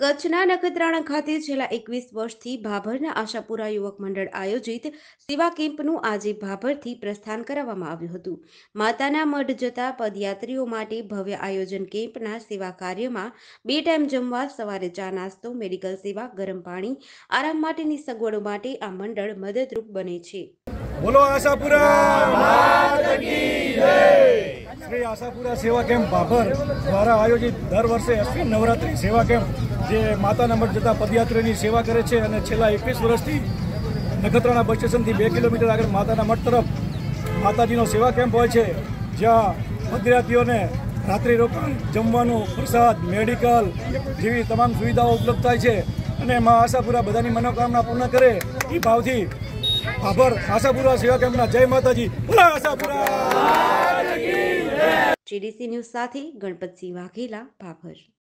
કચ્છના નખત્રાણા ખાતે છેલ્લા એકવીસ વર્ષથી ભાભરના આશાપુરા યુવક મંડળ આયોજિત સેવા કેમ્પનું આજે ભાભરથી પ્રસ્થાન કરાવવામાં આવ્યું હતું માતાના મઢ જતા પદયાત્રીઓ માટે ભવ્ય આયોજન કેમ્પના સેવા કાર્યમાં બે ટાઈમ જમવા સવારે ચા નાસ્તો મેડિકલ સેવા ગરમ પાણી આરામ માટેની સગવડો માટે આ મંડળ મદદરૂપ બને છે બોલો આશાપુરા આશાપુરા સેવા કેમ્પ બાભર દ્વારા આયોજિત દર વર્ષે અશ્વિન નવરાત્રિ સેવા કેમ્પ જે માતાના મઠ જતા પદયાત્રીની સેવા કરે છે અને છેલ્લા એકવીસ વર્ષથી નખત્રાણા બસ સ્ટેશનથી બે કિલોમીટર આગળ માતાના મઠ તરફ માતાજીનો સેવા કેમ્પ હોય છે જ્યાં પદયાત્રીઓને રાત્રિ રોકાણ જમવાનું પ્રસાદ મેડિકલ જેવી તમામ સુવિધાઓ ઉપલબ્ધ થાય છે અને માં આશાપુરા બધાની મનોકામના પૂર્ણ કરે એ ભાવથી આભાર આશાપુરા સેવા કેમ્પના જય માતાજી આશાપુરા જેડીસી ન્યૂઝ સાથે ગણપતસિંહ વાઘેલા ભાભર